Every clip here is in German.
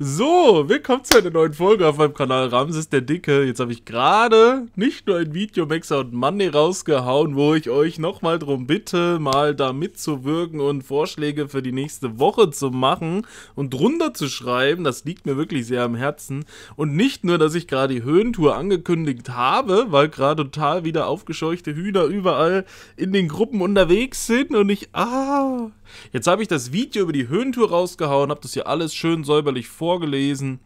So, willkommen zu einer neuen Folge auf meinem Kanal Ramses der Dicke. Jetzt habe ich gerade nicht nur ein Video Maxer und Monday rausgehauen, wo ich euch nochmal drum bitte, mal da mitzuwirken und Vorschläge für die nächste Woche zu machen und drunter zu schreiben. Das liegt mir wirklich sehr am Herzen. Und nicht nur, dass ich gerade die Höhentour angekündigt habe, weil gerade total wieder aufgescheuchte Hühner überall in den Gruppen unterwegs sind und ich, ah, jetzt habe ich das Video über die Höhentour rausgehauen, habe das hier alles schön säuberlich euch vorgelesen.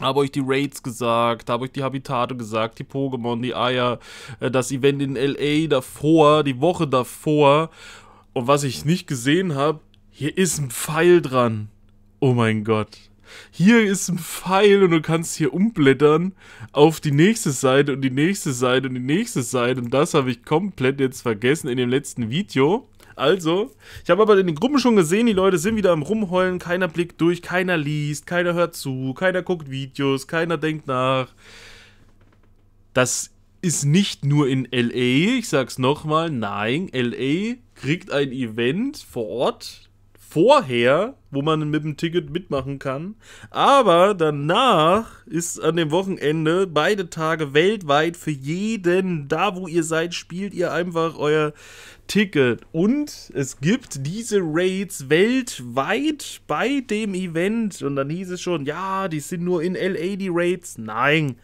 Habe euch die Raids gesagt, habe euch die Habitate gesagt, die Pokémon, die Eier, äh, das Event in LA davor, die Woche davor. Und was ich nicht gesehen habe, hier ist ein Pfeil dran. Oh mein Gott. Hier ist ein Pfeil und du kannst hier umblättern auf die nächste Seite und die nächste Seite und die nächste Seite. Und das habe ich komplett jetzt vergessen in dem letzten Video. Also, ich habe aber in den Gruppen schon gesehen, die Leute sind wieder am Rumheulen, keiner blickt durch, keiner liest, keiner hört zu, keiner guckt Videos, keiner denkt nach. Das ist nicht nur in LA, ich sag's nochmal, nein, LA kriegt ein Event vor Ort, vorher, wo man mit dem Ticket mitmachen kann. Aber danach ist an dem Wochenende beide Tage weltweit für jeden, da wo ihr seid, spielt ihr einfach euer Ticket. Und es gibt diese Raids weltweit bei dem Event. Und dann hieß es schon, ja, die sind nur in LA, die Raids. Nein.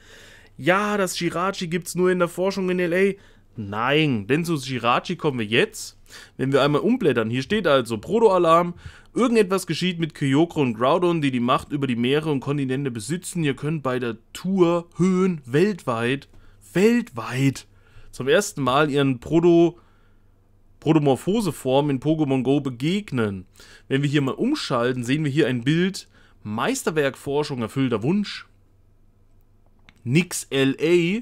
Ja, das Shirachi gibt es nur in der Forschung in LA. Nein, denn zu Shirachi kommen wir jetzt. Wenn wir einmal umblättern, hier steht also Proto-Alarm, irgendetwas geschieht mit Kyokro und Groudon, die die Macht über die Meere und Kontinente besitzen. Ihr könnt bei der Tour Höhen weltweit, weltweit, zum ersten Mal ihren Proto- Protomorphoseform in Pokémon Go begegnen. Wenn wir hier mal umschalten, sehen wir hier ein Bild Meisterwerkforschung erfüllter Wunsch. Nix LA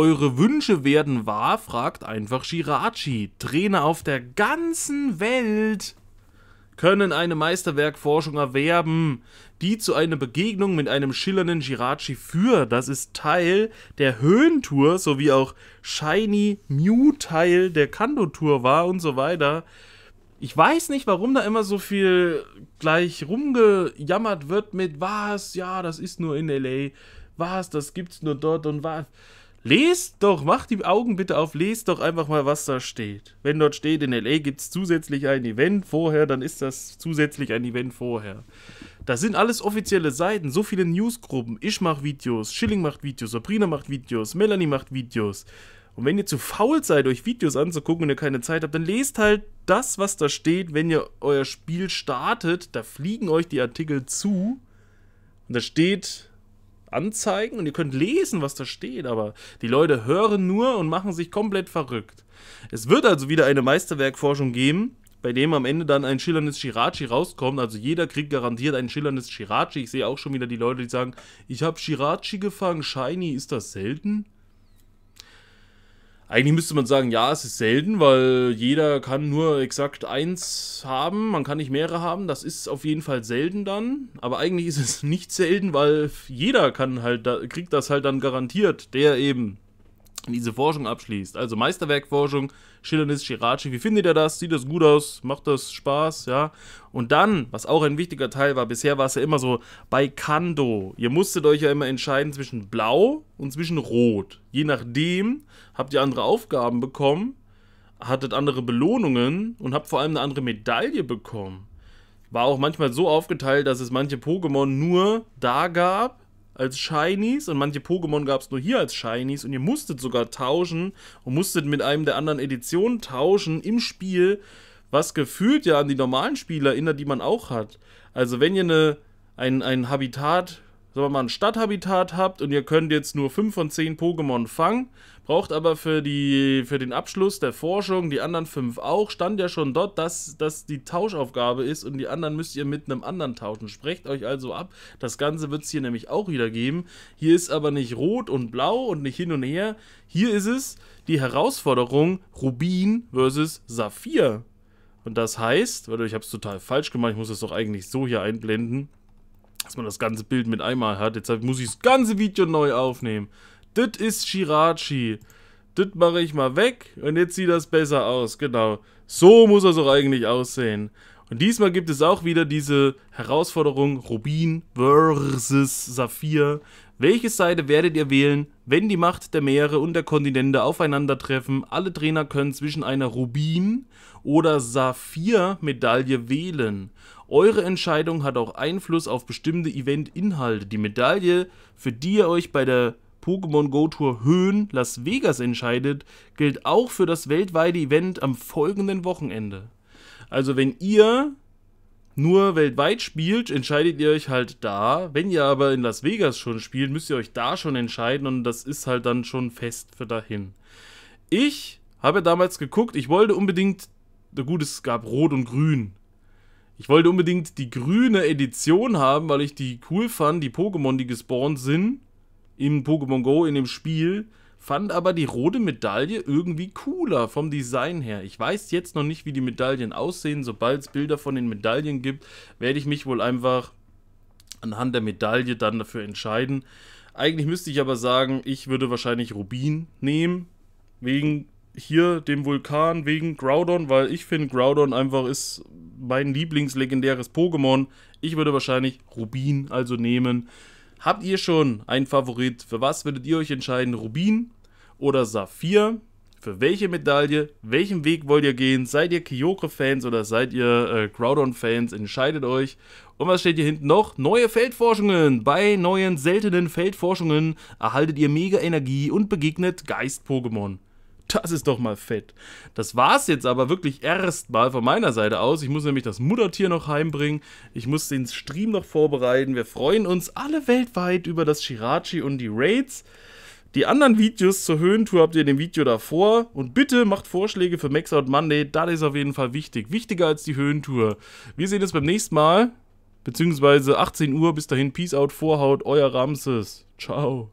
eure Wünsche werden wahr, fragt einfach Shirachi. Trainer auf der ganzen Welt können eine Meisterwerkforschung erwerben, die zu einer Begegnung mit einem schillernden Shirachi führt. Das ist Teil der Höhentour, sowie auch Shiny Mew Teil der Kanto-Tour war und so weiter. Ich weiß nicht, warum da immer so viel gleich rumgejammert wird mit was, ja, das ist nur in LA, was, das gibt's nur dort und was. Lest doch, macht die Augen bitte auf, lest doch einfach mal, was da steht. Wenn dort steht, in LA gibt es zusätzlich ein Event vorher, dann ist das zusätzlich ein Event vorher. Das sind alles offizielle Seiten, so viele Newsgruppen. Ich mache Videos, Schilling macht Videos, Sabrina macht Videos, Melanie macht Videos. Und wenn ihr zu faul seid, euch Videos anzugucken und ihr keine Zeit habt, dann lest halt das, was da steht, wenn ihr euer Spiel startet. Da fliegen euch die Artikel zu. Und da steht, anzeigen und ihr könnt lesen, was da steht, aber die Leute hören nur und machen sich komplett verrückt. Es wird also wieder eine Meisterwerkforschung geben, bei dem am Ende dann ein schillerndes Shirachi rauskommt. Also jeder kriegt garantiert ein schillerndes Shirachi. Ich sehe auch schon wieder die Leute, die sagen, ich habe Shirachi gefangen, Shiny, ist das selten? Eigentlich müsste man sagen, ja, es ist selten, weil jeder kann nur exakt eins haben, man kann nicht mehrere haben, das ist auf jeden Fall selten dann, aber eigentlich ist es nicht selten, weil jeder kann halt, kriegt das halt dann garantiert, der eben diese Forschung abschließt. Also Meisterwerkforschung, Schillernis, Shirachi, wie findet ihr das? Sieht das gut aus? Macht das Spaß? Ja. Und dann, was auch ein wichtiger Teil war, bisher war es ja immer so bei Kando. Ihr musstet euch ja immer entscheiden zwischen Blau und zwischen Rot. Je nachdem habt ihr andere Aufgaben bekommen, hattet andere Belohnungen und habt vor allem eine andere Medaille bekommen. War auch manchmal so aufgeteilt, dass es manche Pokémon nur da gab als Shinies und manche Pokémon gab es nur hier als Shinies und ihr musstet sogar tauschen und musstet mit einem der anderen Editionen tauschen im Spiel, was gefühlt ja an die normalen Spieler erinnert, die man auch hat. Also wenn ihr eine, ein, ein Habitat sagen wir mal, ein Stadthabitat habt und ihr könnt jetzt nur 5 von 10 Pokémon fangen, braucht aber für, die, für den Abschluss der Forschung die anderen 5 auch, stand ja schon dort, dass das die Tauschaufgabe ist und die anderen müsst ihr mit einem anderen tauschen. Sprecht euch also ab, das Ganze wird es hier nämlich auch wieder geben. Hier ist aber nicht rot und blau und nicht hin und her, hier ist es die Herausforderung Rubin versus Saphir. Und das heißt, warte, ich habe es total falsch gemacht, ich muss es doch eigentlich so hier einblenden dass man das ganze Bild mit einmal hat. Jetzt muss ich das ganze Video neu aufnehmen. Das ist Shirachi. Das mache ich mal weg und jetzt sieht das besser aus. Genau. So muss das auch eigentlich aussehen. Und diesmal gibt es auch wieder diese Herausforderung Rubin versus Saphir. Welche Seite werdet ihr wählen, wenn die Macht der Meere und der Kontinente aufeinandertreffen? Alle Trainer können zwischen einer Rubin- oder Saphir-Medaille wählen. Eure Entscheidung hat auch Einfluss auf bestimmte Event-Inhalte. Die Medaille, für die ihr euch bei der Pokémon Go Tour Höhen Las Vegas entscheidet, gilt auch für das weltweite Event am folgenden Wochenende. Also wenn ihr nur weltweit spielt, entscheidet ihr euch halt da. Wenn ihr aber in Las Vegas schon spielt, müsst ihr euch da schon entscheiden und das ist halt dann schon fest für dahin. Ich habe damals geguckt, ich wollte unbedingt, gut, es gab Rot und Grün. Ich wollte unbedingt die grüne Edition haben, weil ich die cool fand, die Pokémon, die gespawnt sind im Pokémon Go, in dem Spiel. Fand aber die rote Medaille irgendwie cooler vom Design her. Ich weiß jetzt noch nicht, wie die Medaillen aussehen. Sobald es Bilder von den Medaillen gibt, werde ich mich wohl einfach anhand der Medaille dann dafür entscheiden. Eigentlich müsste ich aber sagen, ich würde wahrscheinlich Rubin nehmen. Wegen hier dem Vulkan, wegen Groudon, weil ich finde, Groudon einfach ist mein Lieblingslegendäres Pokémon. Ich würde wahrscheinlich Rubin also nehmen. Habt ihr schon einen Favorit? Für was würdet ihr euch entscheiden? Rubin oder Saphir? Für welche Medaille? Welchen Weg wollt ihr gehen? Seid ihr Kyokre-Fans oder seid ihr äh, Groudon-Fans? Entscheidet euch. Und was steht hier hinten noch? Neue Feldforschungen! Bei neuen seltenen Feldforschungen erhaltet ihr mega Energie und begegnet Geist-Pokémon. Das ist doch mal fett. Das war's jetzt aber wirklich erstmal von meiner Seite aus. Ich muss nämlich das Muttertier noch heimbringen. Ich muss den Stream noch vorbereiten. Wir freuen uns alle weltweit über das Shirachi und die Raids. Die anderen Videos zur Höhentour habt ihr in dem Video davor. Und bitte macht Vorschläge für Max Out Monday. Das ist auf jeden Fall wichtig. Wichtiger als die Höhentour. Wir sehen uns beim nächsten Mal. Beziehungsweise 18 Uhr. Bis dahin, Peace out, Vorhaut, euer Ramses. Ciao.